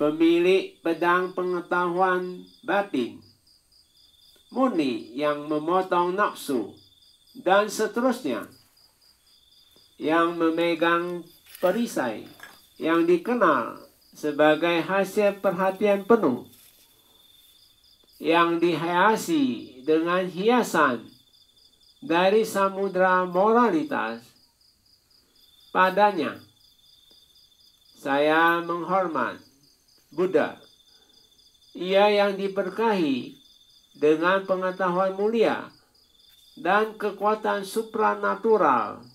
pemilik pedang pengetahuan batin, muni yang memotong nafsu, dan seterusnya, yang memegang perisai, yang dikenal sebagai hasil perhatian penuh, yang dihiasi dengan hiasan dari samudra moralitas, padanya saya menghormat Buddha. Ia yang diberkahi dengan pengetahuan mulia dan kekuatan supranatural